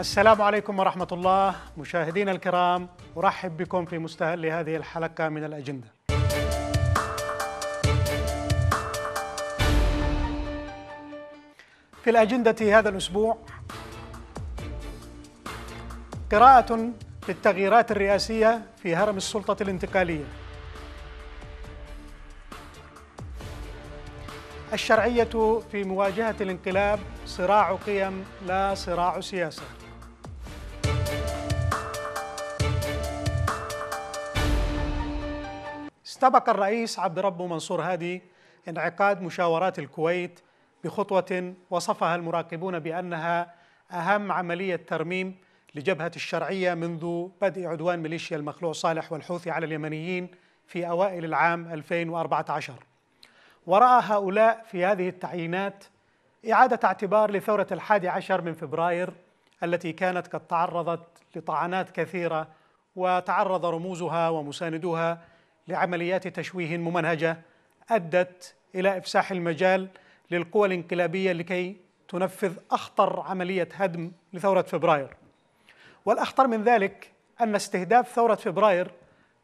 السلام عليكم ورحمة الله مشاهدينا الكرام أرحب بكم في مستهل هذه الحلقة من الأجندة في الأجندة هذا الأسبوع قراءة للتغييرات الرئاسية في هرم السلطة الانتقالية الشرعية في مواجهة الانقلاب صراع قيم لا صراع سياسة استبق الرئيس عبد ربه منصور هادي انعقاد مشاورات الكويت بخطوة وصفها المراقبون بأنها أهم عملية ترميم لجبهة الشرعية منذ بدء عدوان ميليشيا المخلوع صالح والحوثي على اليمنيين في أوائل العام 2014 ورأى هؤلاء في هذه التعيينات إعادة اعتبار لثورة الحادي عشر من فبراير التي كانت قد تعرضت لطعنات كثيرة وتعرض رموزها ومساندوها لعمليات تشويه ممنهجه ادت الى افساح المجال للقوى الانقلابيه لكي تنفذ اخطر عمليه هدم لثوره فبراير. والاخطر من ذلك ان استهداف ثوره فبراير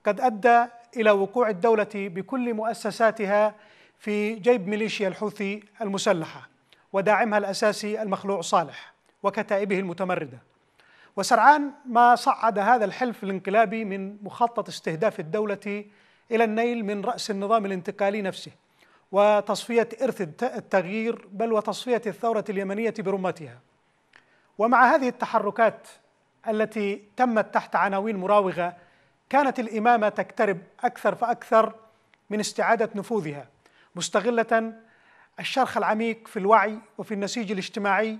قد ادى الى وقوع الدوله بكل مؤسساتها في جيب ميليشيا الحوثي المسلحه وداعمها الاساسي المخلوع صالح وكتائبه المتمرده. وسرعان ما صعد هذا الحلف الانقلابي من مخطط استهداف الدوله إلى النيل من رأس النظام الانتقالي نفسه وتصفية إرث التغيير بل وتصفية الثورة اليمنية برمتها ومع هذه التحركات التي تمت تحت عناوين مراوغة كانت الإمامة تقترب أكثر فأكثر من استعادة نفوذها مستغلة الشرخ العميق في الوعي وفي النسيج الاجتماعي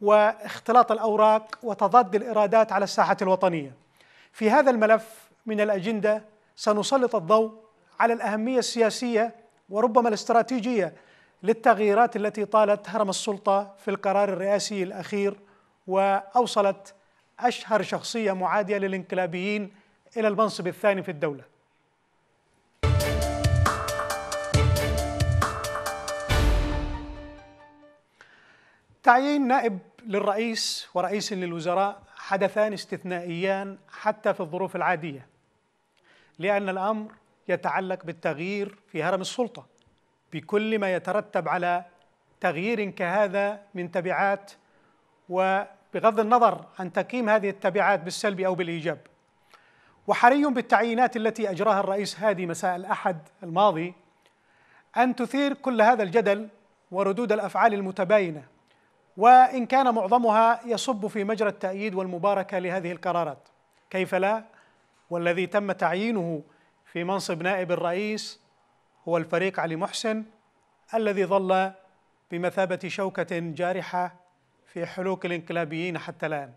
واختلاط الأوراق وتضاد الإرادات على الساحة الوطنية في هذا الملف من الأجندة سنسلط الضوء على الأهمية السياسية وربما الاستراتيجية للتغييرات التي طالت هرم السلطة في القرار الرئاسي الأخير وأوصلت أشهر شخصية معادية للانقلابيين إلى المنصب الثاني في الدولة تعيين نائب للرئيس ورئيس للوزراء حدثان استثنائيان حتى في الظروف العاديه لأن الأمر يتعلق بالتغيير في هرم السلطة بكل ما يترتب على تغيير كهذا من تبعات وبغض النظر عن تقييم هذه التبعات بالسلب أو بالإيجاب وحري بالتعيينات التي أجراها الرئيس هادي مساء الأحد الماضي أن تثير كل هذا الجدل وردود الأفعال المتباينة وإن كان معظمها يصب في مجرى التأييد والمباركة لهذه القرارات كيف لا والذي تم تعيينه في منصب نائب الرئيس هو الفريق علي محسن الذي ظل بمثابة شوكة جارحة في حلوك الانقلابيين حتى الآن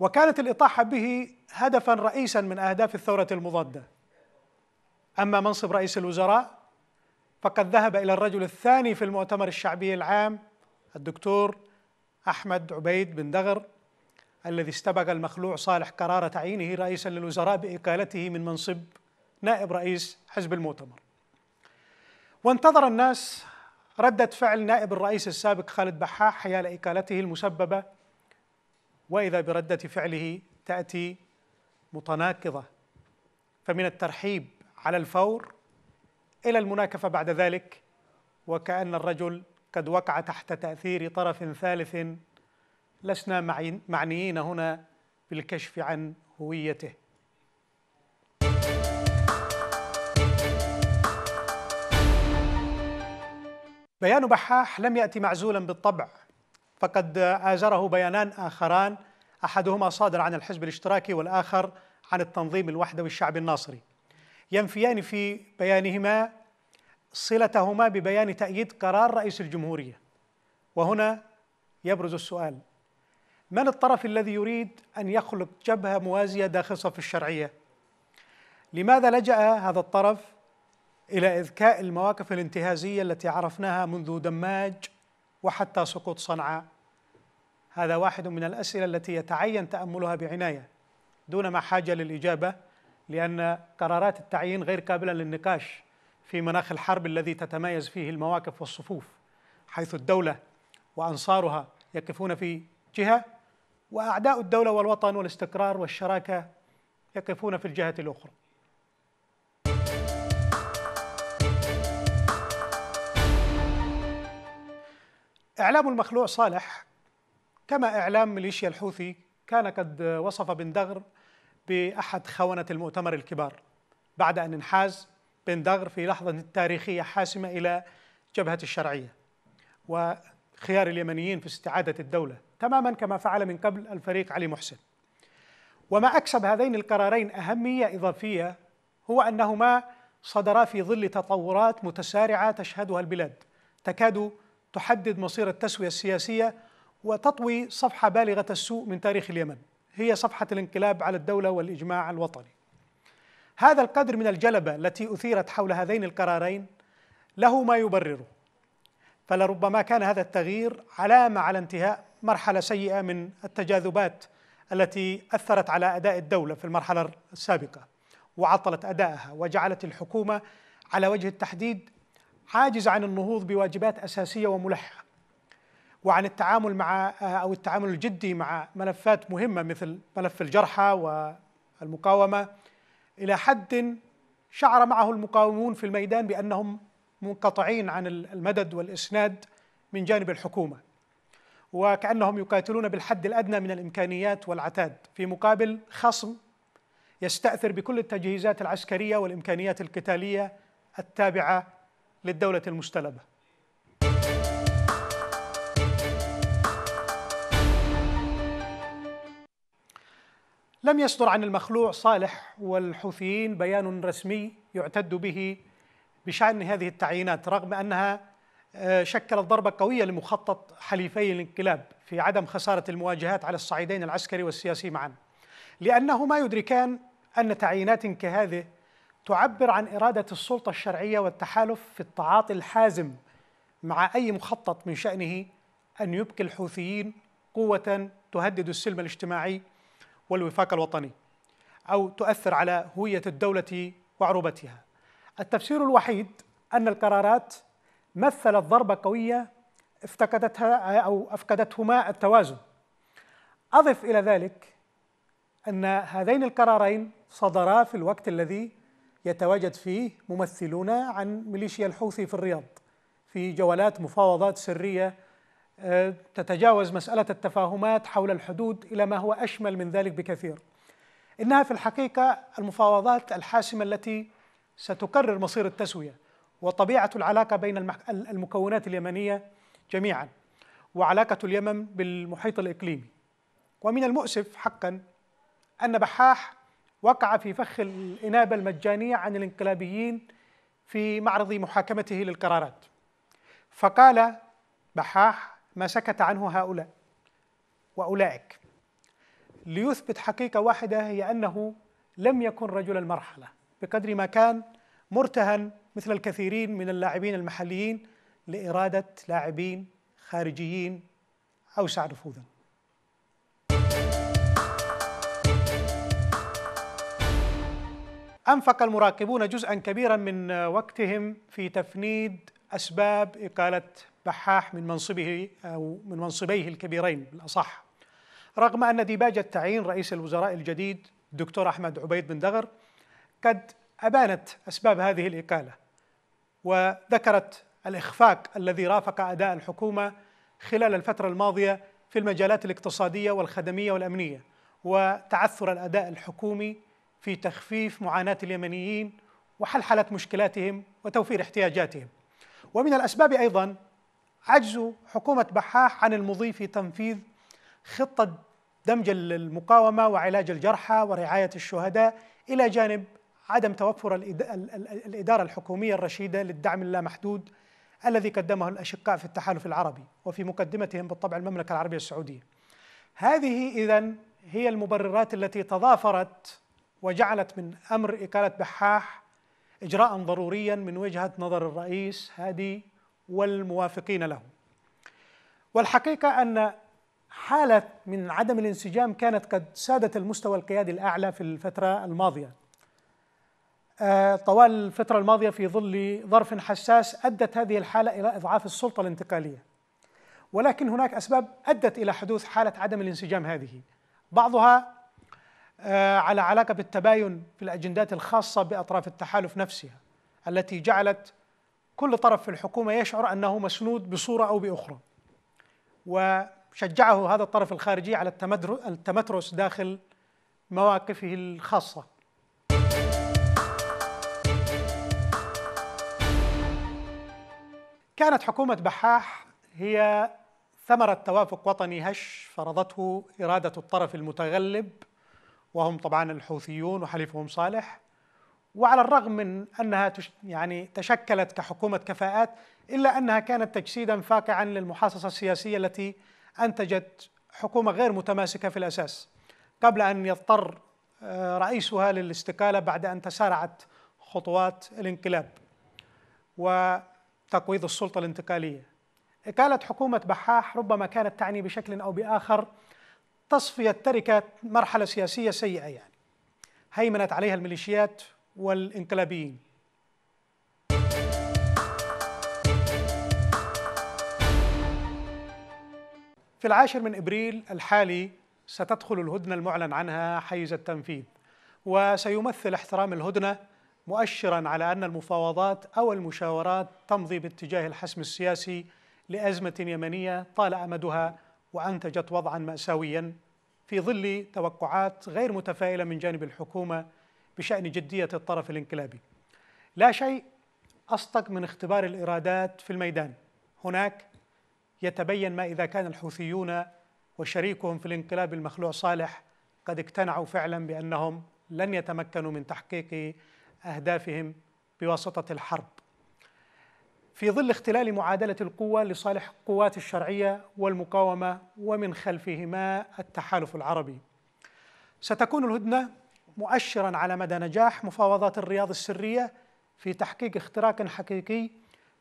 وكانت الإطاحة به هدفا رئيسا من أهداف الثورة المضادة أما منصب رئيس الوزراء فقد ذهب إلى الرجل الثاني في المؤتمر الشعبي العام الدكتور أحمد عبيد بن دغر الذي استبق المخلوع صالح قرار تعيينه رئيسا للوزراء بإقالته من منصب نائب رئيس حزب المؤتمر وانتظر الناس ردة فعل نائب الرئيس السابق خالد بحاح حيال إقالته المسببة وإذا بردة فعله تأتي متناقضة فمن الترحيب على الفور إلى المناكفة بعد ذلك وكأن الرجل قد وقع تحت تأثير طرف ثالث لسنا معنيين هنا بالكشف عن هويته بيان بحاح لم يأتي معزولا بالطبع فقد آزره بيانان آخران أحدهما صادر عن الحزب الاشتراكي والآخر عن التنظيم الوحدوي الشعبي الناصري ينفيان في بيانهما صلتهما ببيان تأييد قرار رئيس الجمهورية وهنا يبرز السؤال من الطرف الذي يريد أن يخلق جبهة موازية داخل صف الشرعية؟ لماذا لجأ هذا الطرف إلى إذكاء المواقف الانتهازية التي عرفناها منذ دماج وحتى سقوط صنعاء؟ هذا واحد من الأسئلة التي يتعين تأملها بعناية دون ما حاجة للإجابة لأن قرارات التعيين غير قابلة للنقاش في مناخ الحرب الذي تتميز فيه المواقف والصفوف حيث الدولة وأنصارها يقفون في جهة وأعداء الدولة والوطن والاستقرار والشراكة يقفون في الجهة الأخرى إعلام المخلوع صالح كما إعلام ميليشيا الحوثي كان قد وصف بن دغر بأحد خونة المؤتمر الكبار بعد أن انحاز بن دغر في لحظة تاريخية حاسمة إلى جبهة الشرعية وخيار اليمنيين في استعادة الدولة تماما كما فعل من قبل الفريق علي محسن وما أكسب هذين القرارين أهمية إضافية هو أنهما صدرا في ظل تطورات متسارعة تشهدها البلاد تكاد تحدد مصير التسوية السياسية وتطوي صفحة بالغة السوء من تاريخ اليمن هي صفحة الانقلاب على الدولة والإجماع الوطني هذا القدر من الجلبة التي أثيرت حول هذين القرارين له ما يبرره فلربما كان هذا التغيير علامه على انتهاء مرحله سيئه من التجاذبات التي اثرت على اداء الدوله في المرحله السابقه وعطلت ادائها وجعلت الحكومه على وجه التحديد عاجزه عن النهوض بواجبات اساسيه وملحه وعن التعامل مع او التعامل الجدي مع ملفات مهمه مثل ملف الجرحى والمقاومه الى حد شعر معه المقاومون في الميدان بانهم منقطعين عن المدد والإسناد من جانب الحكومة وكأنهم يقاتلون بالحد الأدنى من الإمكانيات والعتاد في مقابل خصم يستأثر بكل التجهيزات العسكرية والإمكانيات القتالية التابعة للدولة المستلبة لم يصدر عن المخلوع صالح والحوثيين بيان رسمي يعتد به بشأن هذه التعيينات رغم أنها آه، شكلت ضربة قوية لمخطط حليفي الانقلاب في عدم خسارة المواجهات على الصعيدين العسكري والسياسي معا لأنهما يدركان أن تعيينات كهذه تعبر عن إرادة السلطة الشرعية والتحالف في التعاطي الحازم مع أي مخطط من شأنه أن يبقي الحوثيين قوة تهدد السلم الاجتماعي والوفاق الوطني أو تؤثر على هوية الدولة وعروبتها التفسير الوحيد أن القرارات مثلت ضربة قوية افتقدتها أو أفقدتهما التوازن أضف إلى ذلك أن هذين القرارين صدرا في الوقت الذي يتواجد فيه ممثلون عن ميليشيا الحوثي في الرياض في جولات مفاوضات سرية آه، تتجاوز مسألة التفاهمات حول الحدود إلى ما هو أشمل من ذلك بكثير إنها في الحقيقة المفاوضات الحاسمة التي ستكرر مصير التسوية وطبيعة العلاقة بين المكونات اليمنية جميعا وعلاقة اليمن بالمحيط الإقليمي ومن المؤسف حقا أن بحاح وقع في فخ الإنابة المجانية عن الانقلابيين في معرض محاكمته للقرارات فقال بحاح ما سكت عنه هؤلاء وأولئك ليثبت حقيقة واحدة هي أنه لم يكن رجل المرحلة بقدر ما كان مرتهن مثل الكثيرين من اللاعبين المحليين لإرادة لاعبين خارجيين أوسع نفوذا أنفق المراقبون جزءا كبيرا من وقتهم في تفنيد أسباب إقالة بحاح من منصبه أو من منصبيه الكبيرين بالأصح رغم أن ديباجة تعيين رئيس الوزراء الجديد الدكتور أحمد عبيد بن دغر قد أبانت أسباب هذه الإقالة وذكرت الإخفاق الذي رافق أداء الحكومة خلال الفترة الماضية في المجالات الاقتصادية والخدمية والأمنية وتعثر الأداء الحكومي في تخفيف معاناة اليمنيين وحلحلة مشكلاتهم وتوفير احتياجاتهم ومن الأسباب أيضا عجز حكومة بحاح عن المضي في تنفيذ خطة دمج المقاومة وعلاج الجرحى ورعاية الشهداء إلى جانب عدم توفر الإدارة الحكومية الرشيدة للدعم اللامحدود الذي قدمه الأشقاء في التحالف العربي وفي مقدمتهم بالطبع المملكة العربية السعودية هذه إذا هي المبررات التي تضافرت وجعلت من أمر إقالة بحاح إجراء ضروريا من وجهة نظر الرئيس هادي والموافقين له والحقيقة أن حالة من عدم الانسجام كانت قد سادت المستوى القيادي الأعلى في الفترة الماضية آه، طوال الفترة الماضية في ظل ظرف حساس أدت هذه الحالة إلى إضعاف السلطة الانتقالية ولكن هناك أسباب أدت إلى حدوث حالة عدم الانسجام هذه بعضها آه، على علاقة بالتباين في الأجندات الخاصة بأطراف التحالف نفسها التي جعلت كل طرف في الحكومة يشعر أنه مسنود بصورة أو بأخرى وشجعه هذا الطرف الخارجي على التمترس داخل مواقفه الخاصه كانت حكومة بحاح هي ثمرة توافق وطني هش فرضته إرادة الطرف المتغلب وهم طبعا الحوثيون وحليفهم صالح وعلى الرغم من أنها يعني تشكلت كحكومة كفاءات إلا أنها كانت تجسيدا فاقعا للمحاصصة السياسية التي أنتجت حكومة غير متماسكة في الأساس قبل أن يضطر آه، رئيسها للاستقالة بعد أن تسارعت خطوات الانقلاب و تقويض السلطة الانتقالية إقالة حكومة بحاح ربما كانت تعني بشكل أو بآخر تصفية تركة مرحلة سياسية سيئة يعني هيمنت عليها الميليشيات والانقلابيين في العاشر من إبريل الحالي ستدخل الهدنة المعلن عنها حيز التنفيذ وسيمثل احترام الهدنة مؤشرا على أن المفاوضات أو المشاورات تمضي باتجاه الحسم السياسي لأزمة يمنية طال أمدها وأنتجت وضعا مأساويا في ظل توقعات غير متفائلة من جانب الحكومة بشأن جدية الطرف الانقلابي لا شيء أصدق من اختبار الإرادات في الميدان هناك يتبين ما إذا كان الحوثيون وشريكهم في الانقلاب المخلوع صالح قد اقتنعوا فعلا بأنهم لن يتمكنوا من تحقيق أهدافهم بواسطة الحرب في ظل اختلال معادلة القوة لصالح قوات الشرعية والمقاومة ومن خلفهما التحالف العربي ستكون الهدنة مؤشرا على مدى نجاح مفاوضات الرياض السرية في تحقيق اختراق حقيقي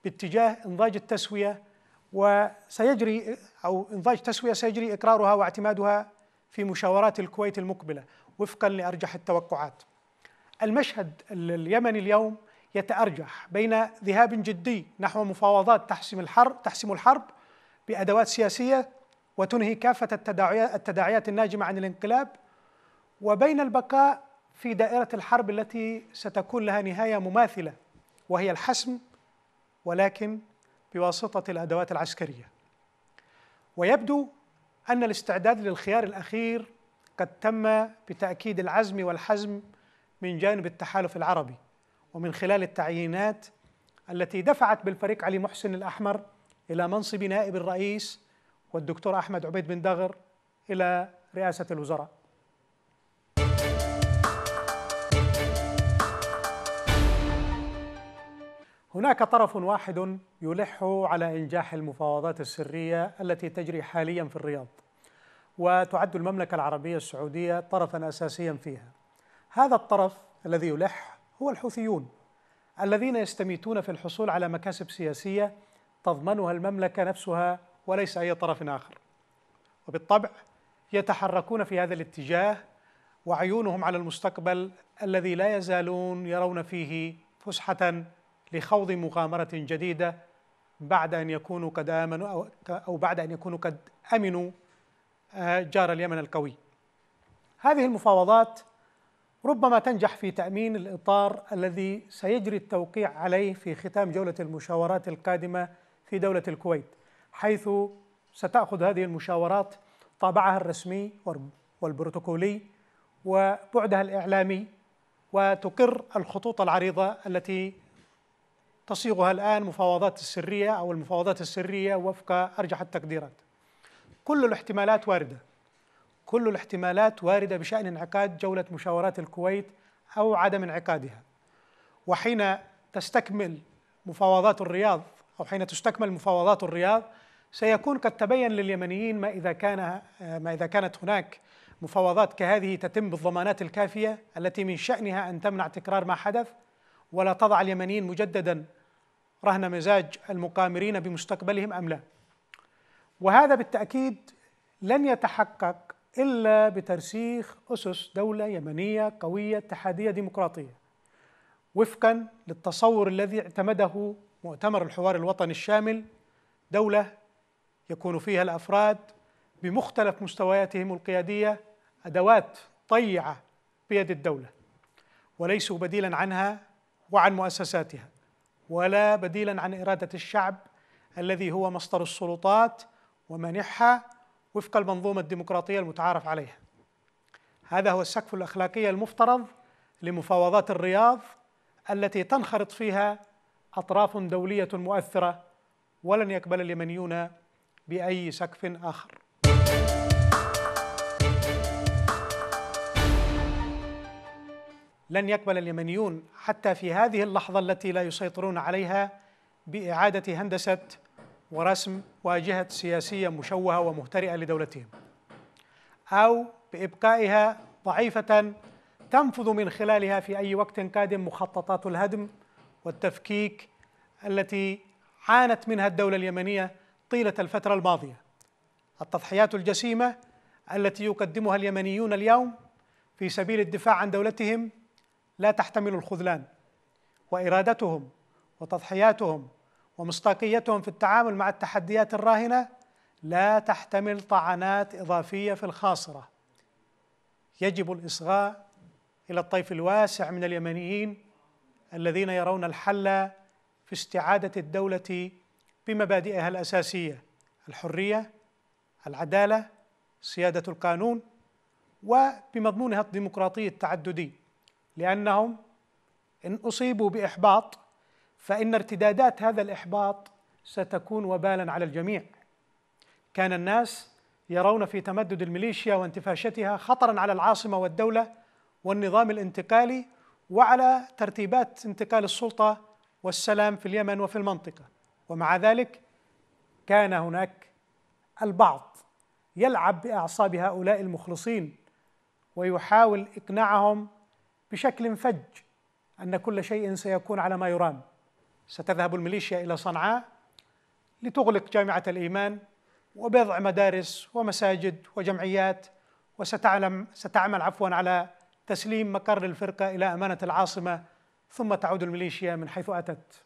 باتجاه إنضاج التسوية وسيجري أو إنضاج تسوية سيجري إقرارها واعتمادها في مشاورات الكويت المقبلة وفقا لأرجح التوقعات المشهد اليمني اليوم يتأرجح بين ذهاب جدي نحو مفاوضات تحسم الحرب تحسم الحرب بأدوات سياسية وتنهي كافة التداعيات الناجمة عن الانقلاب وبين البقاء في دائرة الحرب التي ستكون لها نهاية مماثلة وهي الحسم ولكن بواسطة الأدوات العسكرية ويبدو أن الاستعداد للخيار الأخير قد تم بتأكيد العزم والحزم من جانب التحالف العربي ومن خلال التعيينات التي دفعت بالفريق علي محسن الأحمر إلى منصب نائب الرئيس والدكتور أحمد عبيد بن دغر إلى رئاسة الوزراء هناك طرف واحد يلح على إنجاح المفاوضات السرية التي تجري حاليا في الرياض وتعد المملكة العربية السعودية طرفا أساسيا فيها هذا الطرف الذي يلح هو الحوثيون الذين يستميتون في الحصول على مكاسب سياسيه تضمنها المملكه نفسها وليس اي طرف اخر. وبالطبع يتحركون في هذا الاتجاه وعيونهم على المستقبل الذي لا يزالون يرون فيه فسحه لخوض مغامره جديده بعد ان يكونوا قد امنوا او بعد ان يكونوا قد امنوا آه، جار اليمن القوي. هذه المفاوضات ربما تنجح في تأمين الإطار الذي سيجري التوقيع عليه في ختام جولة المشاورات القادمة في دولة الكويت حيث ستأخذ هذه المشاورات طابعها الرسمي والبروتوكولي وبعدها الإعلامي وتقر الخطوط العريضة التي تصيغها الآن مفاوضات السرية أو المفاوضات السرية وفق أرجح التقديرات كل الاحتمالات واردة كل الاحتمالات وارده بشان انعقاد جوله مشاورات الكويت او عدم انعقادها وحين تستكمل مفاوضات الرياض او حين تستكمل مفاوضات الرياض سيكون قد تبين لليمنيين ما اذا كان ما اذا كانت هناك مفاوضات كهذه تتم بالضمانات الكافيه التي من شانها ان تمنع تكرار ما حدث ولا تضع اليمنيين مجددا رهن مزاج المقامرين بمستقبلهم ام لا. وهذا بالتاكيد لن يتحقق إلا بترسيخ أسس دولة يمنية قوية اتحادية ديمقراطية وفقا للتصور الذي اعتمده مؤتمر الحوار الوطني الشامل دولة يكون فيها الأفراد بمختلف مستوياتهم القيادية أدوات طيعة بيد الدولة وليسوا بديلا عنها وعن مؤسساتها ولا بديلا عن إرادة الشعب الذي هو مصدر السلطات ومنحها وفق المنظومة الديمقراطية المتعارف عليها هذا هو السقف الأخلاقي المفترض لمفاوضات الرياض التي تنخرط فيها أطراف دولية مؤثرة ولن يقبل اليمنيون بأي سقف آخر لن يقبل اليمنيون حتى في هذه اللحظة التي لا يسيطرون عليها بإعادة هندسة ورسم واجهة سياسية مشوهة ومهترئة لدولتهم أو بإبقائها ضعيفة تنفذ من خلالها في أي وقت قادم مخططات الهدم والتفكيك التي عانت منها الدولة اليمنية طيلة الفترة الماضية التضحيات الجسيمة التي يقدمها اليمنيون اليوم في سبيل الدفاع عن دولتهم لا تحتمل الخذلان وإرادتهم وتضحياتهم ومصداقيتهم في التعامل مع التحديات الراهنه لا تحتمل طعنات اضافيه في الخاصره يجب الاصغاء الى الطيف الواسع من اليمنيين الذين يرون الحل في استعاده الدوله بمبادئها الاساسيه الحريه العداله سياده القانون وبمضمونها الديمقراطي التعددي لانهم ان اصيبوا باحباط فإن ارتدادات هذا الإحباط ستكون وبالا على الجميع كان الناس يرون في تمدد الميليشيا وانتفاشتها خطرا على العاصمة والدولة والنظام الانتقالي وعلى ترتيبات انتقال السلطة والسلام في اليمن وفي المنطقة ومع ذلك كان هناك البعض يلعب بأعصاب هؤلاء المخلصين ويحاول إقناعهم بشكل فج أن كل شيء سيكون على ما يرام ستذهب الميليشيا إلى صنعاء لتغلق جامعة الإيمان وبضع مدارس ومساجد وجمعيات وستعلم ستعمل عفوا على تسليم مقر الفرقة إلى أمانة العاصمة ثم تعود الميليشيا من حيث أتت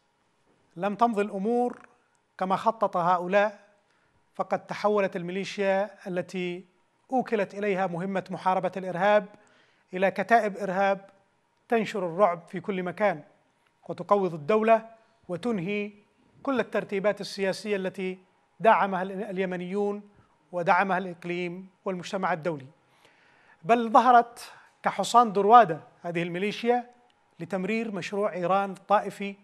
لم تمض الأمور كما خطط هؤلاء فقد تحولت الميليشيا التي أوكلت إليها مهمة محاربة الإرهاب إلى كتائب إرهاب تنشر الرعب في كل مكان وتقوض الدولة وتنهي كل الترتيبات السياسية التي دعمها اليمنيون ودعمها الإقليم والمجتمع الدولي بل ظهرت كحصان درواده هذه الميليشيا لتمرير مشروع ايران الطائفي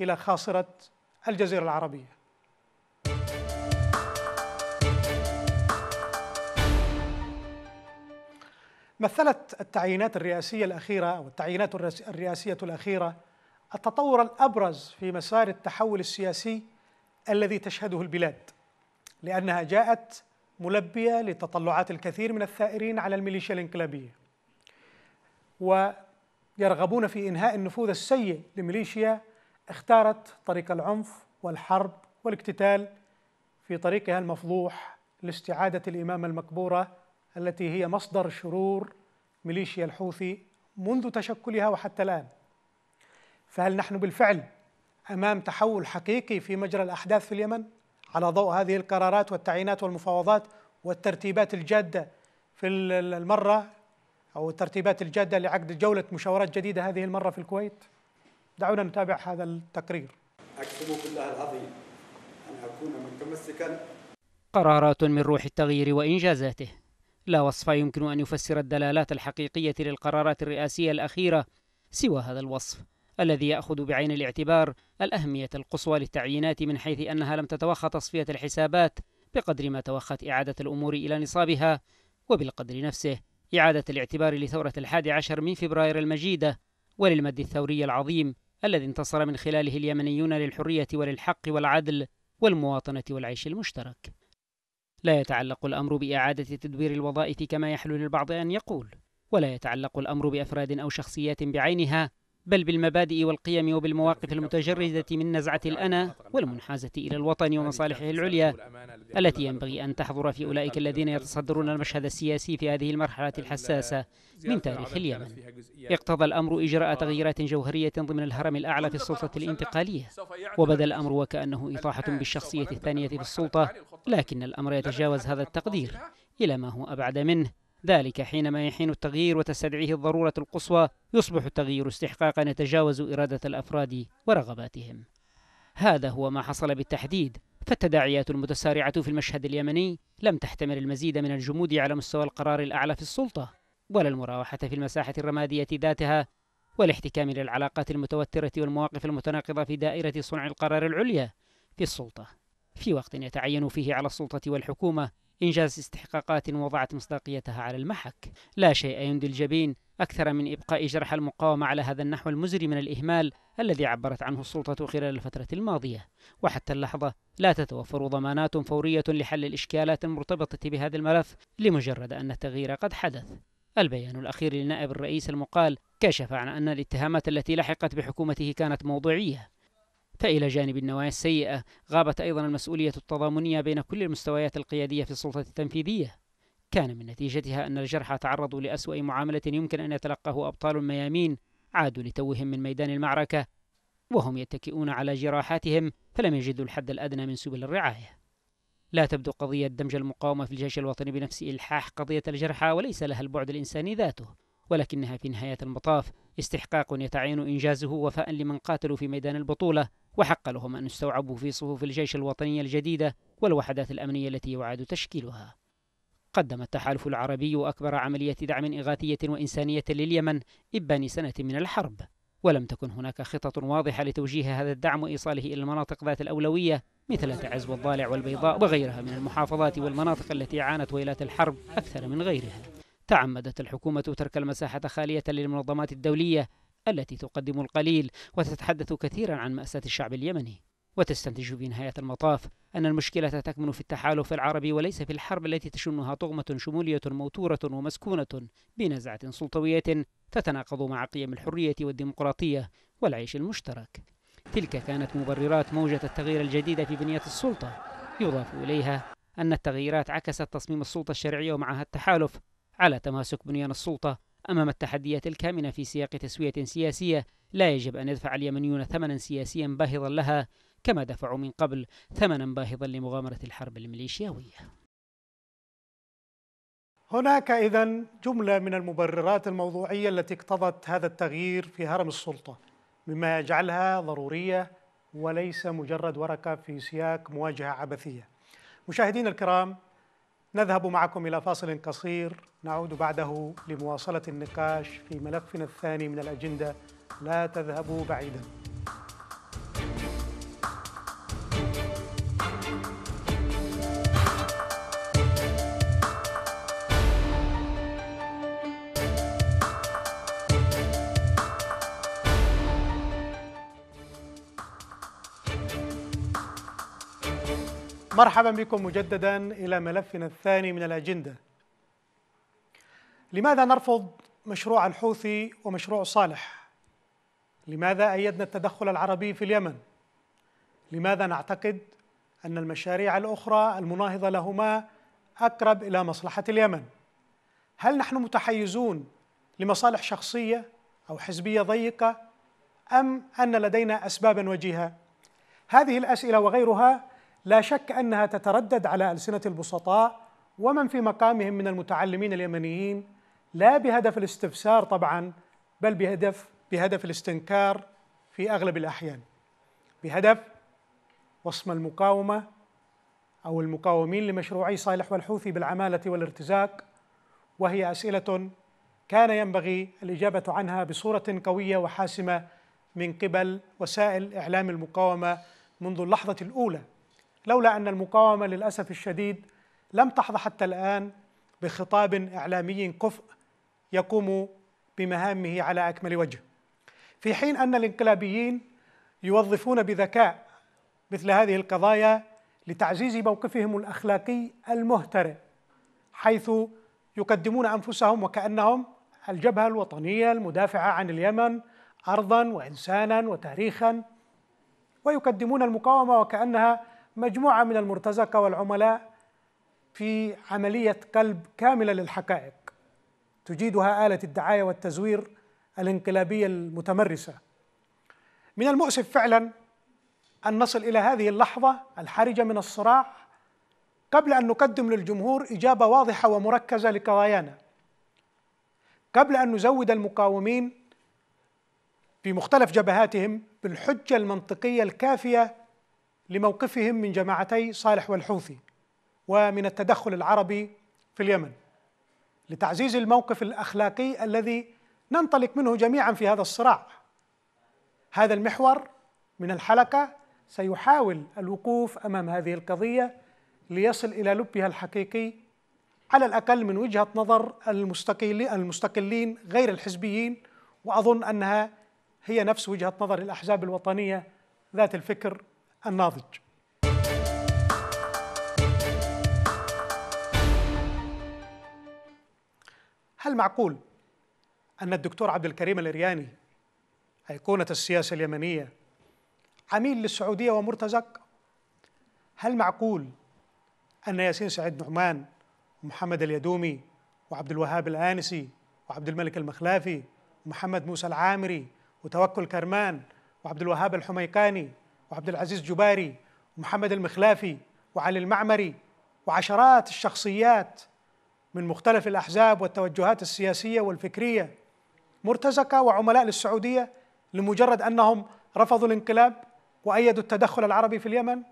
الى خاصره الجزيره العربيه. مثلت التعيينات الرئاسيه الاخيره او التعيينات الرئاسيه الاخيره التطور الابرز في مسار التحول السياسي الذي تشهده البلاد لانها جاءت ملبيه لتطلعات الكثير من الثائرين على الميليشيا الانقلابيه ويرغبون في انهاء النفوذ السيء لميليشيا اختارت طريق العنف والحرب والاقتتال في طريقها المفضوح لاستعاده الامامه المكبوره التي هي مصدر شرور ميليشيا الحوثي منذ تشكلها وحتى الان فهل نحن بالفعل امام تحول حقيقي في مجرى الاحداث في اليمن على ضوء هذه القرارات والتعيينات والمفاوضات والترتيبات الجاده في المره او الترتيبات الجاده لعقد جوله مشاورات جديده هذه المره في الكويت؟ دعونا نتابع هذا التقرير. اقسم بالله العظيم ان اكون متمسكا قرارات من روح التغيير وانجازاته. لا وصف يمكن ان يفسر الدلالات الحقيقيه للقرارات الرئاسيه الاخيره سوى هذا الوصف. الذي يأخذ بعين الاعتبار الأهمية القصوى للتعيينات من حيث أنها لم تتوخى تصفية الحسابات بقدر ما توخت إعادة الأمور إلى نصابها وبالقدر نفسه إعادة الاعتبار لثورة الحادي عشر من فبراير المجيدة وللمد الثوري العظيم الذي انتصر من خلاله اليمنيون للحرية وللحق والعدل والمواطنة والعيش المشترك لا يتعلق الأمر بإعادة تدوير الوظائف كما يحلو للبعض أن يقول ولا يتعلق الأمر بأفراد أو شخصيات بعينها بل بالمبادئ والقيم وبالمواقف المتجردة من نزعة الأنا والمنحازة إلى الوطن ومصالحه العليا التي ينبغي أن تحضر في أولئك الذين يتصدرون المشهد السياسي في هذه المرحلة الحساسة من تاريخ اليمن اقتضى الأمر إجراء تغييرات جوهرية ضمن الهرم الأعلى في السلطة الانتقالية وبدا الأمر وكأنه إطاحة بالشخصية الثانية في السلطة لكن الأمر يتجاوز هذا التقدير إلى ما هو أبعد منه ذلك حينما يحين التغيير وتستدعيه الضرورة القصوى يصبح التغيير استحقاقا يتجاوز إرادة الأفراد ورغباتهم هذا هو ما حصل بالتحديد فالتداعيات المتسارعة في المشهد اليمني لم تحتمل المزيد من الجمود على مستوى القرار الأعلى في السلطة ولا المراوحة في المساحة الرمادية ذاتها والاحتكام للعلاقات المتوترة والمواقف المتناقضة في دائرة صنع القرار العليا في السلطة في وقت يتعين فيه على السلطة والحكومة إنجاز استحقاقات وضعت مصداقيتها على المحك لا شيء يندي الجبين أكثر من إبقاء جرح المقاومة على هذا النحو المزري من الإهمال الذي عبرت عنه السلطة خلال الفترة الماضية وحتى اللحظة لا تتوفر ضمانات فورية لحل الإشكالات المرتبطة بهذا الملف لمجرد أن التغيير قد حدث البيان الأخير لنائب الرئيس المقال كشف عن أن الاتهامات التي لحقت بحكومته كانت موضوعية فإلى جانب النوايا السيئة غابت أيضا المسؤولية التضامنية بين كل المستويات القيادية في السلطة التنفيذية كان من نتيجتها أن الجرحى تعرضوا لأسوأ معاملة يمكن أن يتلقاه أبطال ميامين عادوا لتوهم من ميدان المعركة وهم يتكئون على جراحاتهم فلم يجدوا الحد الأدنى من سبل الرعاية لا تبدو قضية دمج المقاومة في الجيش الوطني بنفس إلحاح قضية الجرحى وليس لها البعد الإنساني ذاته ولكنها في نهاية المطاف استحقاق يتعين إنجازه وفاء لمن قاتلوا في ميدان البطولة وحق لهم أن يستوعبوا في صفوف الجيش الوطني الجديدة والوحدات الأمنية التي يعاد تشكيلها قدم التحالف العربي أكبر عملية دعم إغاثية وإنسانية لليمن إبان سنة من الحرب ولم تكن هناك خطط واضحة لتوجيه هذا الدعم وإيصاله إلى المناطق ذات الأولوية مثل تعز والضالع والبيضاء وغيرها من المحافظات والمناطق التي عانت ويلات الحرب أكثر من غيرها تعمدت الحكومة ترك المساحة خالية للمنظمات الدولية التي تقدم القليل وتتحدث كثيرا عن مأساة الشعب اليمني وتستنتج في نهاية المطاف أن المشكلة تكمن في التحالف العربي وليس في الحرب التي تشنها طغمة شمولية موتورة ومسكونة بنزعة سلطوية تتناقض مع قيم الحرية والديمقراطية والعيش المشترك تلك كانت مبررات موجة التغيير الجديدة في بنية السلطة يضاف إليها أن التغييرات عكست تصميم السلطة الشرعية ومعها التحالف على تماسك بنيان السلطة أمام التحديات الكامنة في سياق تسوية سياسية لا يجب أن يدفع اليمنيون ثمنا سياسيا باهظا لها كما دفعوا من قبل ثمنا باهظا لمغامرة الحرب الميليشياوية هناك إذا جملة من المبررات الموضوعية التي اقتضت هذا التغيير في هرم السلطة مما يجعلها ضرورية وليس مجرد ورقة في سياق مواجهة عبثية مشاهدينا الكرام نذهب معكم إلى فاصل قصير نعود بعده لمواصلة النقاش في ملفنا الثاني من الأجندة لا تذهبوا بعيداً مرحبا بكم مجددا إلى ملفنا الثاني من الأجندة لماذا نرفض مشروع الحوثي ومشروع صالح؟ لماذا أيدنا التدخل العربي في اليمن؟ لماذا نعتقد أن المشاريع الأخرى المناهضة لهما أقرب إلى مصلحة اليمن؟ هل نحن متحيزون لمصالح شخصية أو حزبية ضيقة أم أن لدينا أسبابا وجيهة؟ هذه الأسئلة وغيرها لا شك انها تتردد على السنه البسطاء ومن في مقامهم من المتعلمين اليمنيين لا بهدف الاستفسار طبعا بل بهدف بهدف الاستنكار في اغلب الاحيان بهدف وصم المقاومه او المقاومين لمشروعي صالح والحوثي بالعماله والارتزاق وهي اسئله كان ينبغي الاجابه عنها بصوره قويه وحاسمه من قبل وسائل اعلام المقاومه منذ اللحظه الاولى لولا أن المقاومة للأسف الشديد لم تحظى حتى الآن بخطاب إعلامي كفء يقوم بمهامه على أكمل وجه في حين أن الانقلابيين يوظفون بذكاء مثل هذه القضايا لتعزيز موقفهم الأخلاقي المهترئ حيث يقدمون أنفسهم وكأنهم الجبهة الوطنية المدافعة عن اليمن أرضا وإنسانا وتاريخا ويقدمون المقاومة وكأنها مجموعة من المرتزقة والعملاء في عملية قلب كاملة للحقائق تجيدها آلة الدعاية والتزوير الانقلابية المتمرسة من المؤسف فعلا أن نصل إلى هذه اللحظة الحرجة من الصراع قبل أن نقدم للجمهور إجابة واضحة ومركزة لقضايانا قبل أن نزود المقاومين في مختلف جبهاتهم بالحجة المنطقية الكافية لموقفهم من جماعتي صالح والحوثي ومن التدخل العربي في اليمن لتعزيز الموقف الاخلاقي الذي ننطلق منه جميعا في هذا الصراع هذا المحور من الحلقه سيحاول الوقوف امام هذه القضيه ليصل الى لبها الحقيقي على الاقل من وجهه نظر المستقلين غير الحزبيين واظن انها هي نفس وجهه نظر الاحزاب الوطنيه ذات الفكر الناضج هل معقول أن الدكتور عبد الكريم الإرياني أيقونة السياسة اليمنية عميل للسعودية ومرتزق؟ هل معقول أن ياسين سعيد نعمان ومحمد اليدومي وعبد الوهاب الآنسي وعبد الملك المخلافي ومحمد موسى العامري وتوكل كرمان وعبد الوهاب الحميقاني وعبد العزيز جباري ومحمد المخلافي وعلي المعمري وعشرات الشخصيات من مختلف الأحزاب والتوجهات السياسية والفكرية مرتزقة وعملاء للسعودية لمجرد أنهم رفضوا الانقلاب وأيدوا التدخل العربي في اليمن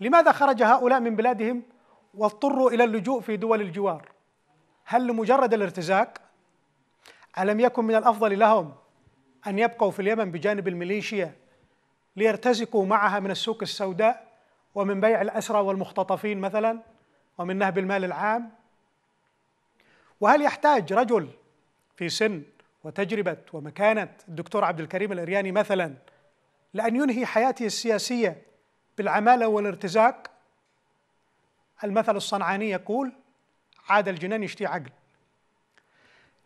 لماذا خرج هؤلاء من بلادهم واضطروا إلى اللجوء في دول الجوار هل لمجرد الارتزاق ألم يكن من الأفضل لهم أن يبقوا في اليمن بجانب الميليشيا ليرتزقوا معها من السوق السوداء ومن بيع الأسرى والمختطفين مثلا ومن نهب المال العام وهل يحتاج رجل في سن وتجربة ومكانة الدكتور عبد الكريم الأرياني مثلا لأن ينهي حياته السياسية بالعمالة والارتزاق المثل الصنعاني يقول عاد الجنان يشتي عقل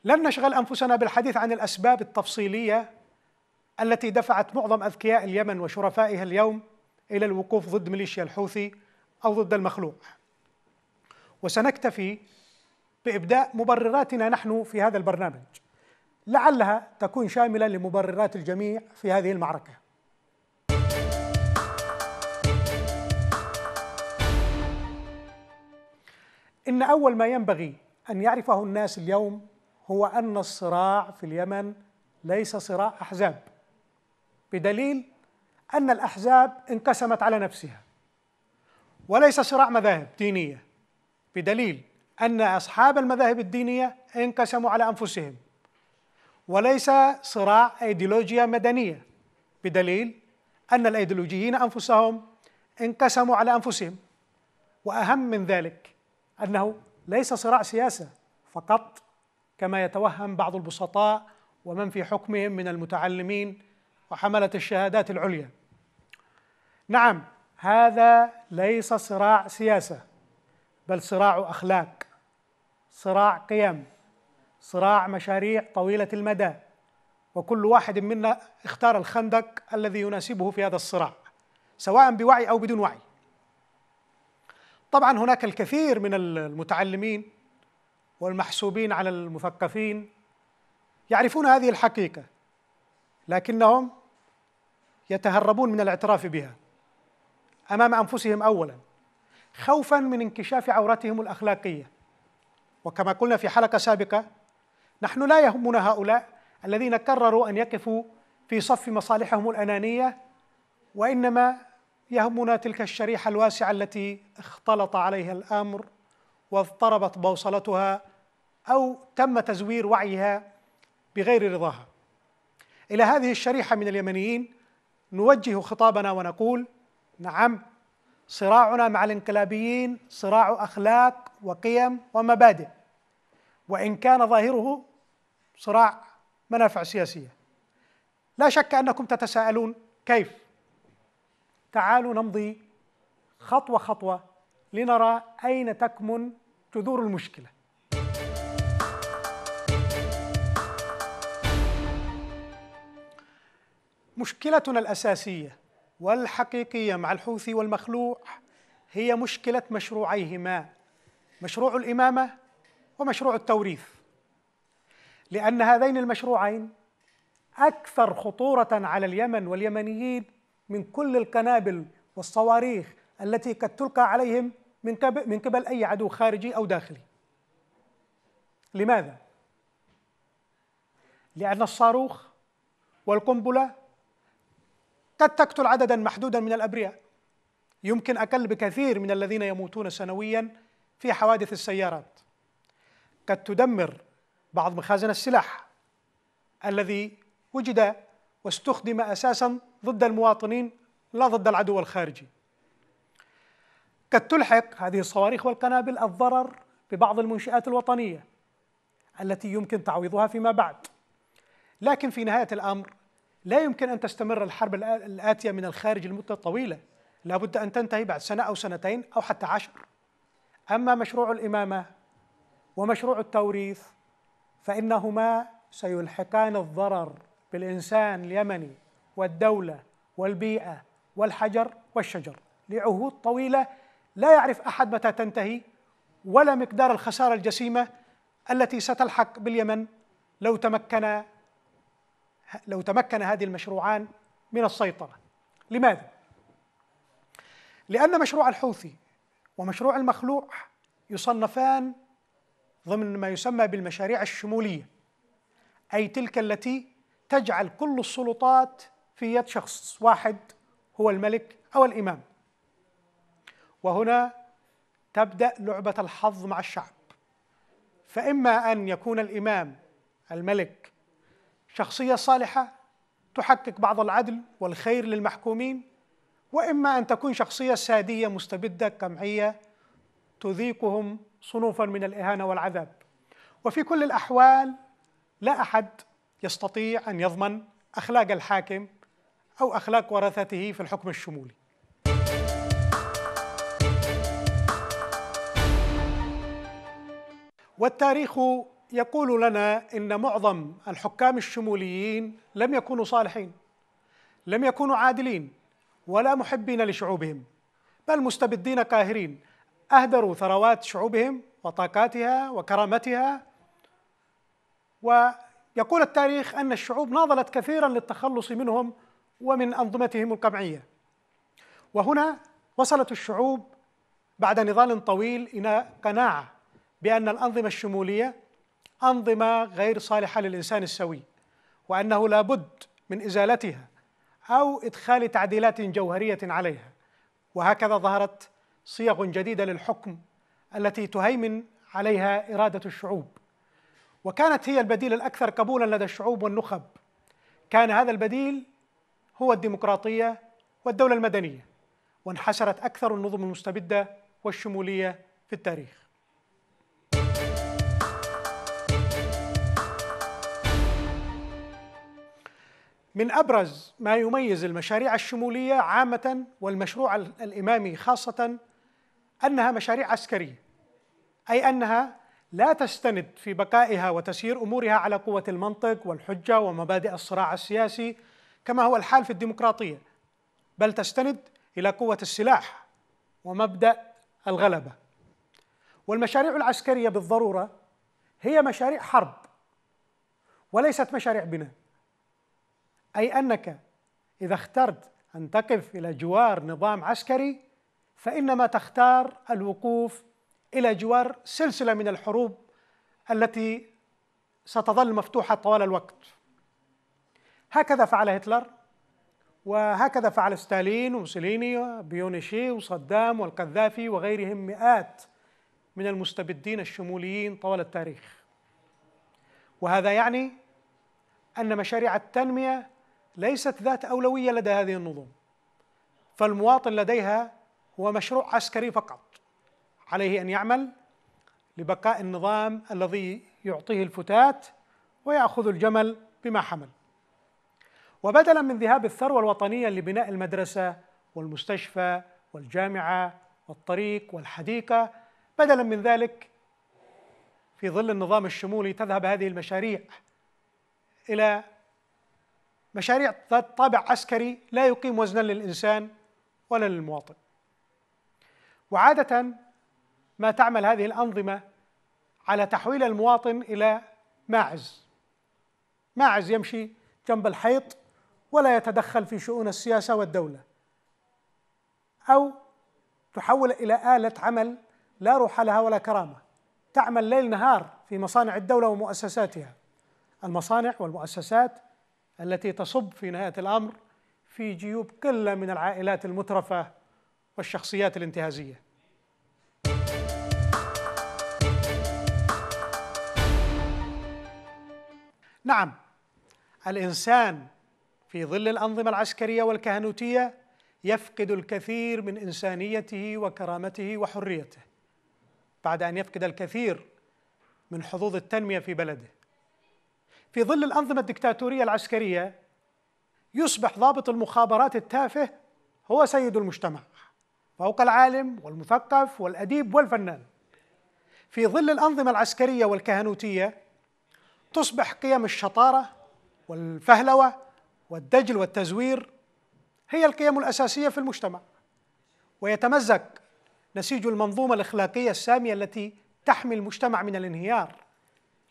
لن نشغل أنفسنا بالحديث عن الأسباب التفصيلية التي دفعت معظم أذكياء اليمن وشرفائها اليوم إلى الوقوف ضد ميليشيا الحوثي أو ضد المخلوع وسنكتفي بإبداء مبرراتنا نحن في هذا البرنامج لعلها تكون شاملة لمبررات الجميع في هذه المعركة إن أول ما ينبغي أن يعرفه الناس اليوم هو أن الصراع في اليمن ليس صراع أحزاب بدليل أن الأحزاب انقسمت على نفسها وليس صراع مذاهب دينية بدليل أن أصحاب المذاهب الدينية انقسموا على أنفسهم وليس صراع أيديولوجيا مدنية بدليل أن الأيديولوجيين أنفسهم انقسموا على أنفسهم وأهم من ذلك أنه ليس صراع سياسة فقط كما يتوهم بعض البسطاء ومن في حكمهم من المتعلمين وحملة الشهادات العليا نعم هذا ليس صراع سياسة بل صراع أخلاق صراع قيم صراع مشاريع طويلة المدى وكل واحد منا اختار الخندق الذي يناسبه في هذا الصراع سواء بوعي أو بدون وعي طبعا هناك الكثير من المتعلمين والمحسوبين على المثقفين يعرفون هذه الحقيقة لكنهم يتهربون من الاعتراف بها امام انفسهم اولا خوفا من انكشاف عورتهم الاخلاقيه وكما قلنا في حلقه سابقه نحن لا يهمنا هؤلاء الذين قرروا ان يقفوا في صف مصالحهم الانانيه وانما يهمنا تلك الشريحه الواسعه التي اختلط عليها الامر واضطربت بوصلتها او تم تزوير وعيها بغير رضاها الى هذه الشريحه من اليمنيين نوجه خطابنا ونقول نعم صراعنا مع الانقلابيين صراع اخلاق وقيم ومبادئ وان كان ظاهره صراع منافع سياسيه لا شك انكم تتساءلون كيف تعالوا نمضي خطوه خطوه لنرى اين تكمن جذور المشكله مشكلتنا الأساسية والحقيقية مع الحوثي والمخلوع هي مشكلة مشروعيهما مشروع الإمامة ومشروع التوريث لأن هذين المشروعين أكثر خطورة على اليمن واليمنيين من كل القنابل والصواريخ التي قد تلقى عليهم من قبل من قبل أي عدو خارجي أو داخلي. لماذا؟ لأن الصاروخ والقنبلة قد تقتل عددا محدودا من الابرياء يمكن اقل بكثير من الذين يموتون سنويا في حوادث السيارات قد تدمر بعض مخازن السلاح الذي وجد واستخدم اساسا ضد المواطنين لا ضد العدو الخارجي قد تلحق هذه الصواريخ والقنابل الضرر ببعض المنشآت الوطنية التي يمكن تعويضها فيما بعد لكن في نهاية الأمر لا يمكن أن تستمر الحرب الآتية من الخارج لمدة طويلة لابد أن تنتهي بعد سنة أو سنتين أو حتى عشر أما مشروع الإمامة ومشروع التوريث فإنهما سيلحقان الضرر بالإنسان اليمني والدولة والبيئة والحجر والشجر لعهود طويلة لا يعرف أحد متى تنتهي ولا مقدار الخسارة الجسيمة التي ستلحق باليمن لو تمكن لو تمكن هذه المشروعان من السيطرة لماذا؟ لأن مشروع الحوثي ومشروع المخلوع يصنفان ضمن ما يسمى بالمشاريع الشمولية أي تلك التي تجعل كل السلطات في يد شخص واحد هو الملك أو الإمام وهنا تبدأ لعبة الحظ مع الشعب فإما أن يكون الإمام الملك شخصية صالحة تحقق بعض العدل والخير للمحكومين وإما أن تكون شخصية سادية مستبدة قمعية تذيقهم صنوفا من الإهانة والعذاب وفي كل الأحوال لا أحد يستطيع أن يضمن أخلاق الحاكم أو أخلاق ورثته في الحكم الشمولي والتاريخ يقول لنا ان معظم الحكام الشموليين لم يكونوا صالحين لم يكونوا عادلين ولا محبين لشعوبهم بل مستبدين قاهرين اهدروا ثروات شعوبهم وطاقاتها وكرامتها ويقول التاريخ ان الشعوب ناضلت كثيرا للتخلص منهم ومن انظمتهم القمعيه وهنا وصلت الشعوب بعد نضال طويل الى قناعه بان الانظمه الشموليه أنظمة غير صالحة للإنسان السوي وأنه لابد من إزالتها أو إدخال تعديلات جوهرية عليها وهكذا ظهرت صيغ جديدة للحكم التي تهيمن عليها إرادة الشعوب وكانت هي البديل الأكثر قبولا لدى الشعوب والنخب كان هذا البديل هو الديمقراطية والدولة المدنية وانحسرت أكثر النظم المستبدة والشمولية في التاريخ من أبرز ما يميز المشاريع الشمولية عامة والمشروع الإمامي خاصة أنها مشاريع عسكرية أي أنها لا تستند في بقائها وتسيير أمورها على قوة المنطق والحجة ومبادئ الصراع السياسي كما هو الحال في الديمقراطية بل تستند إلى قوة السلاح ومبدأ الغلبة والمشاريع العسكرية بالضرورة هي مشاريع حرب وليست مشاريع بناء أي أنك إذا اخترت أن تقف إلى جوار نظام عسكري فإنما تختار الوقوف إلى جوار سلسلة من الحروب التي ستظل مفتوحة طوال الوقت هكذا فعل هتلر وهكذا فعل ستالين وموسوليني وبيونيشي وصدام والقذافي وغيرهم مئات من المستبدين الشموليين طوال التاريخ وهذا يعني أن مشاريع التنمية ليست ذات أولوية لدى هذه النظم فالمواطن لديها هو مشروع عسكري فقط عليه أن يعمل لبقاء النظام الذي يعطيه الفتات ويأخذ الجمل بما حمل وبدلا من ذهاب الثروة الوطنية لبناء المدرسة والمستشفى والجامعة والطريق والحديقة بدلا من ذلك في ظل النظام الشمولي تذهب هذه المشاريع إلى مشاريع ذات طابع عسكري لا يقيم وزنا للإنسان ولا للمواطن وعادة ما تعمل هذه الأنظمة على تحويل المواطن إلى ماعز ماعز يمشي جنب الحيط ولا يتدخل في شؤون السياسة والدولة أو تحول إلى آلة عمل لا روح لها ولا كرامة تعمل ليل نهار في مصانع الدولة ومؤسساتها المصانع والمؤسسات التي تصب في نهايه الامر في جيوب قله من العائلات المترفه والشخصيات الانتهازيه نعم الانسان في ظل الانظمه العسكريه والكهنوتيه يفقد الكثير من انسانيته وكرامته وحريته بعد ان يفقد الكثير من حظوظ التنميه في بلده في ظل الأنظمة الدكتاتورية العسكرية يصبح ضابط المخابرات التافه هو سيد المجتمع فوق العالم والمثقف والأديب والفنان في ظل الأنظمة العسكرية والكهنوتية تصبح قيم الشطارة والفهلوة والدجل والتزوير هي القيم الأساسية في المجتمع ويتمزق نسيج المنظومة الإخلاقية السامية التي تحمي المجتمع من الانهيار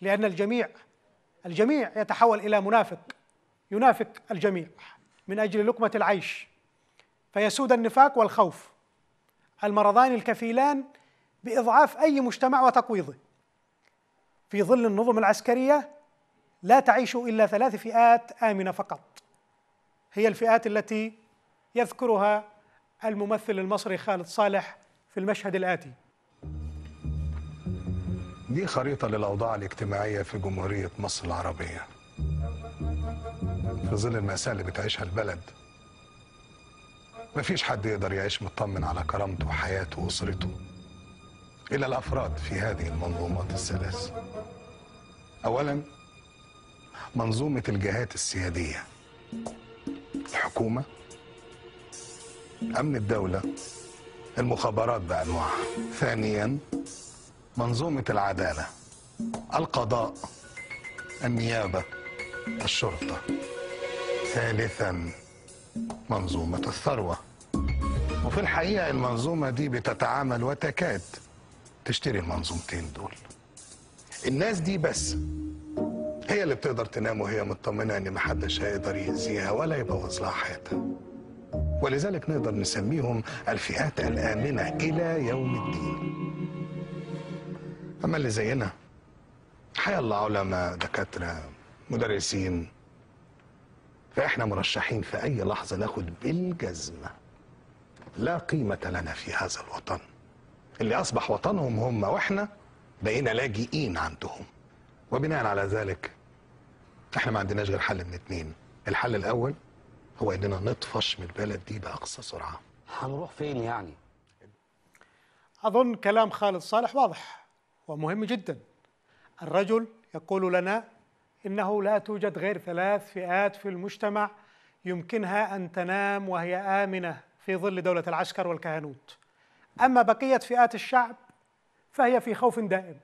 لأن الجميع الجميع يتحول الى منافق ينافق الجميع من اجل لقمه العيش فيسود النفاق والخوف المرضان الكفيلان باضعاف اي مجتمع وتقويضه في ظل النظم العسكريه لا تعيش الا ثلاث فئات امنه فقط هي الفئات التي يذكرها الممثل المصري خالد صالح في المشهد الاتي دي خريطة للأوضاع الاجتماعية في جمهورية مصر العربية في ظل المأساة اللي بتعيشها البلد مفيش حد يقدر يعيش مطمن على كرامته وحياته وأسرته إلا الأفراد في هذه المنظومات الثلاث أولا منظومة الجهات السيادية الحكومة أمن الدولة المخابرات بأنواعها ثانيا منظومة العدالة القضاء النيابة الشرطة ثالثا منظومة الثروة وفي الحقيقة المنظومة دي بتتعامل وتكاد تشتري المنظومتين دول الناس دي بس هي اللي بتقدر تنام وهي مطمنة ان محدش هيقدر يأذيها ولا يبوظ لها حياتها ولذلك نقدر نسميهم الفئات الآمنة إلى يوم الدين اما اللي زينا حيا الله علماء دكاتره مدرسين فاحنا مرشحين في اي لحظه ناخد بالجزمه لا قيمه لنا في هذا الوطن اللي اصبح وطنهم هم واحنا بقينا لاجئين عندهم وبناء على ذلك احنا ما عندناش غير حل من اتنين الحل الاول هو اننا نطفش من البلد دي باقصى سرعه هنروح فين يعني اظن كلام خالد صالح واضح ومهم جدا الرجل يقول لنا إنه لا توجد غير ثلاث فئات في المجتمع يمكنها أن تنام وهي آمنة في ظل دولة العسكر والكهنوت أما بقية فئات الشعب فهي في خوف دائم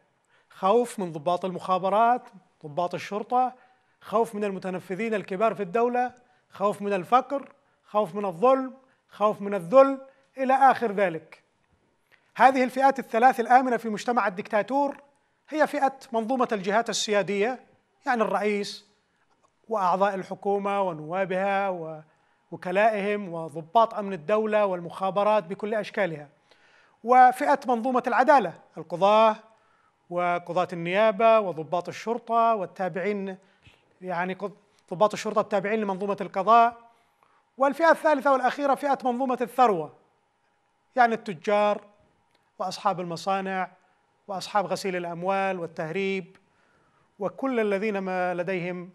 خوف من ضباط المخابرات ضباط الشرطة خوف من المتنفذين الكبار في الدولة خوف من الفقر خوف من الظلم خوف من الذل إلى آخر ذلك هذه الفئات الثلاث الآمنة في مجتمع الدكتاتور هي فئة منظومة الجهات السيادية يعني الرئيس وأعضاء الحكومة ونوابها ووكلائهم وضباط أمن الدولة والمخابرات بكل أشكالها وفئة منظومة العدالة القضاة وقضاة النيابة وضباط الشرطة والتابعين يعني ضباط الشرطة التابعين لمنظومة القضاء والفئة الثالثة والأخيرة فئة منظومة الثروة يعني التجار واصحاب المصانع واصحاب غسيل الاموال والتهريب وكل الذين ما لديهم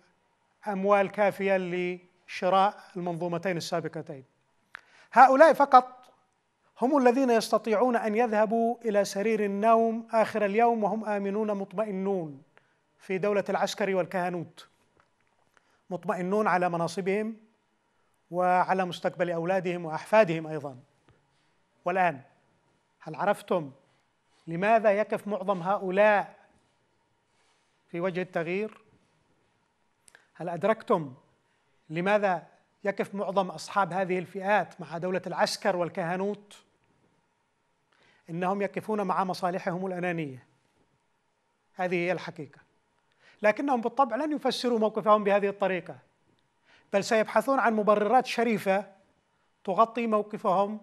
اموال كافيه لشراء المنظومتين السابقتين. هؤلاء فقط هم الذين يستطيعون ان يذهبوا الى سرير النوم اخر اليوم وهم امنون مطمئنون في دوله العسكر والكهنوت. مطمئنون على مناصبهم وعلى مستقبل اولادهم واحفادهم ايضا. والان هل عرفتم لماذا يكف معظم هؤلاء في وجه التغيير هل ادركتم لماذا يكف معظم اصحاب هذه الفئات مع دوله العسكر والكهنوت انهم يقفون مع مصالحهم الانانيه هذه هي الحقيقه لكنهم بالطبع لن يفسروا موقفهم بهذه الطريقه بل سيبحثون عن مبررات شريفه تغطي موقفهم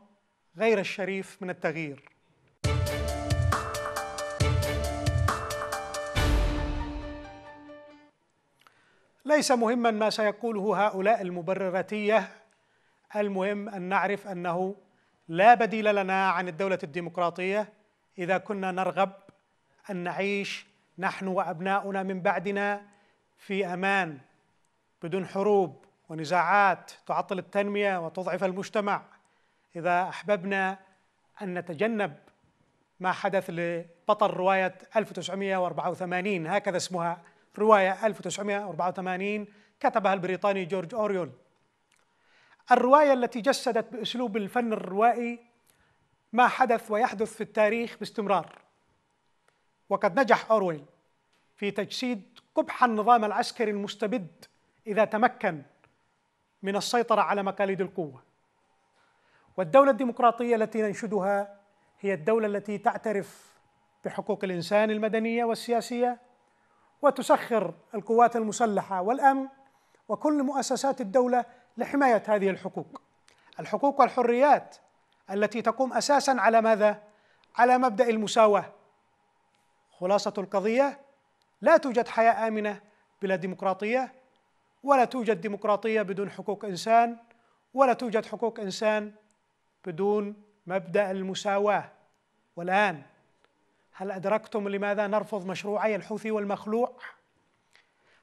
غير الشريف من التغيير ليس مهما ما سيقوله هؤلاء المبرراتيه المهم ان نعرف انه لا بديل لنا عن الدوله الديمقراطيه اذا كنا نرغب ان نعيش نحن وابناؤنا من بعدنا في امان بدون حروب ونزاعات تعطل التنميه وتضعف المجتمع اذا احببنا ان نتجنب ما حدث لبطل روايه 1984 هكذا اسمها رواية 1984 كتبها البريطاني جورج أوريول الرواية التي جسدت بأسلوب الفن الروائي ما حدث ويحدث في التاريخ باستمرار وقد نجح أورويل في تجسيد قبح النظام العسكري المستبد إذا تمكن من السيطرة على مقاليد القوة والدولة الديمقراطية التي ننشدها هي الدولة التي تعترف بحقوق الإنسان المدنية والسياسية وتسخر القوات المسلحه والامن وكل مؤسسات الدوله لحمايه هذه الحقوق. الحقوق والحريات التي تقوم اساسا على ماذا؟ على مبدا المساواه. خلاصه القضيه لا توجد حياه امنه بلا ديمقراطيه ولا توجد ديمقراطيه بدون حقوق انسان ولا توجد حقوق انسان بدون مبدا المساواه والان هل أدركتم لماذا نرفض مشروعي الحوثي والمخلوع؟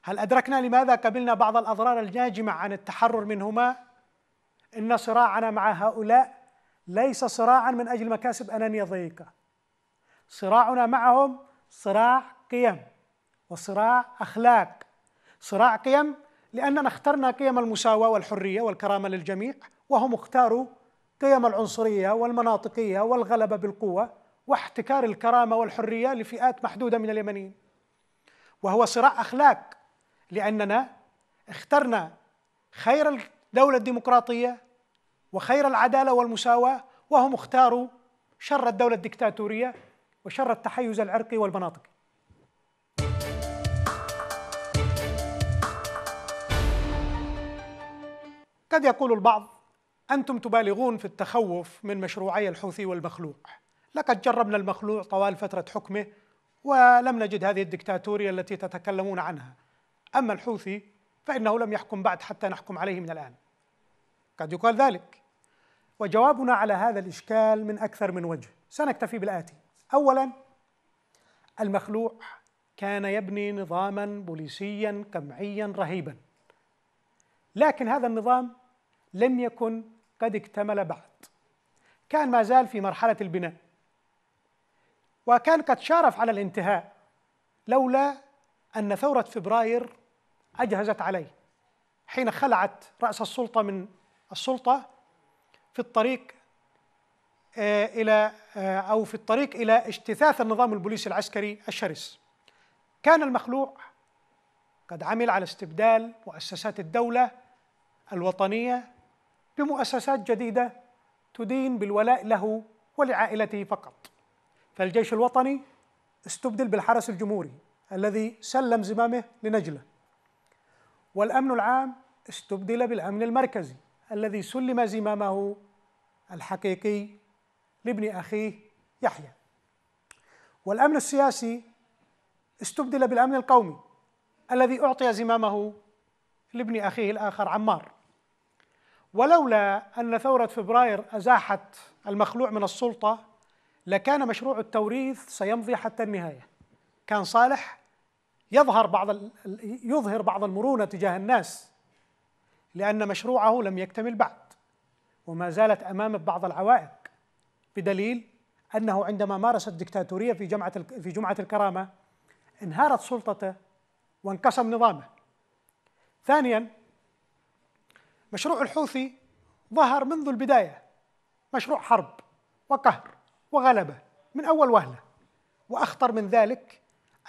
هل أدركنا لماذا قبلنا بعض الأضرار الناجمة عن التحرر منهما؟ إن صراعنا مع هؤلاء ليس صراعا من أجل مكاسب أنانية ضيقة صراعنا معهم صراع قيم وصراع أخلاق صراع قيم لأننا اخترنا قيم المساواة والحرية والكرامة للجميع وهم اختاروا قيم العنصرية والمناطقية والغلبة بالقوة واحتكار الكرامه والحريه لفئات محدوده من اليمنيين وهو صراع اخلاق لاننا اخترنا خير الدوله الديمقراطيه وخير العداله والمساواه وهم اختاروا شر الدوله الدكتاتوريه وشر التحيز العرقي والمناطقي قد يقول البعض انتم تبالغون في التخوف من مشروعي الحوثي والمخلوق لقد جربنا المخلوع طوال فترة حكمه ولم نجد هذه الدكتاتورية التي تتكلمون عنها أما الحوثي فإنه لم يحكم بعد حتى نحكم عليه من الآن قد يقال ذلك وجوابنا على هذا الإشكال من أكثر من وجه سنكتفي بالآتي أولا المخلوع كان يبني نظاما بوليسيا قمعيا رهيبا لكن هذا النظام لم يكن قد اكتمل بعد كان ما زال في مرحلة البناء وكان قد شارف على الانتهاء لولا أن ثورة فبراير أجهزت عليه حين خلعت رأس السلطة من السلطة في الطريق آه، إلى آه، أو في الطريق إلى اجتثاث النظام البوليسي العسكري الشرس كان المخلوع قد عمل على استبدال مؤسسات الدولة الوطنية بمؤسسات جديدة تدين بالولاء له ولعائلته فقط فالجيش الوطني استبدل بالحرس الجمهوري الذي سلم زمامه لنجله والامن العام استبدل بالامن المركزي الذي سلم زمامه الحقيقي لابن اخيه يحيى والامن السياسي استبدل بالامن القومي الذي اعطي زمامه لابن اخيه الاخر عمار ولولا ان ثوره فبراير ازاحت المخلوع من السلطه لكان مشروع التوريث سيمضي حتى النهايه كان صالح يظهر بعض يظهر بعض المرونه تجاه الناس لان مشروعه لم يكتمل بعد وما زالت امامه بعض العوائق بدليل انه عندما مارس الدكتاتوريه في جمعه في جمعه الكرامه انهارت سلطته وانقسم نظامه. ثانيا مشروع الحوثي ظهر منذ البدايه مشروع حرب وقهر وغلبه من اول وهله واخطر من ذلك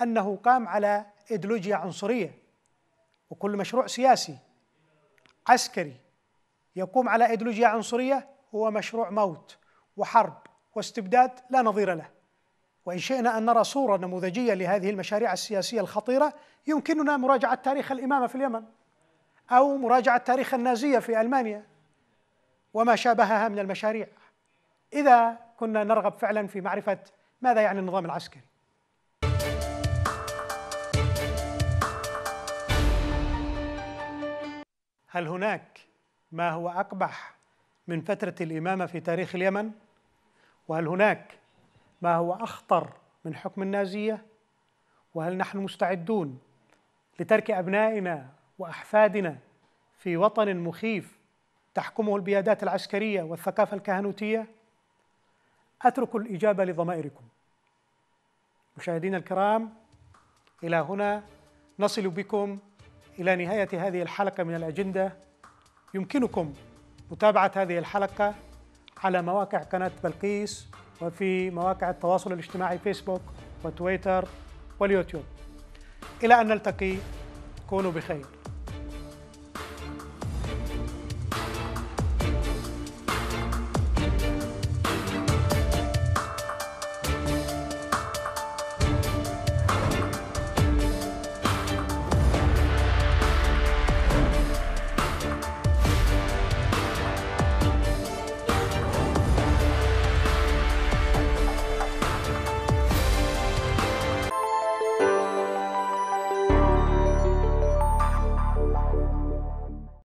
انه قام على ايديولوجيا عنصريه وكل مشروع سياسي عسكري يقوم على ايديولوجيا عنصريه هو مشروع موت وحرب واستبداد لا نظير له وان شئنا ان نرى صوره نموذجيه لهذه المشاريع السياسيه الخطيره يمكننا مراجعه تاريخ الامامه في اليمن او مراجعه تاريخ النازيه في المانيا وما شابهها من المشاريع اذا كنا نرغب فعلا في معرفة ماذا يعني النظام العسكري هل هناك ما هو أقبح من فترة الإمامة في تاريخ اليمن؟ وهل هناك ما هو أخطر من حكم النازية؟ وهل نحن مستعدون لترك أبنائنا وأحفادنا في وطن مخيف تحكمه البيادات العسكرية والثقافة الكهنوتية؟ أترك الإجابة لضمائركم مشاهدينا الكرام إلى هنا نصل بكم إلى نهاية هذه الحلقة من الأجندة يمكنكم متابعة هذه الحلقة على مواقع قناة بلقيس وفي مواقع التواصل الاجتماعي فيسبوك وتويتر واليوتيوب إلى أن نلتقي كونوا بخير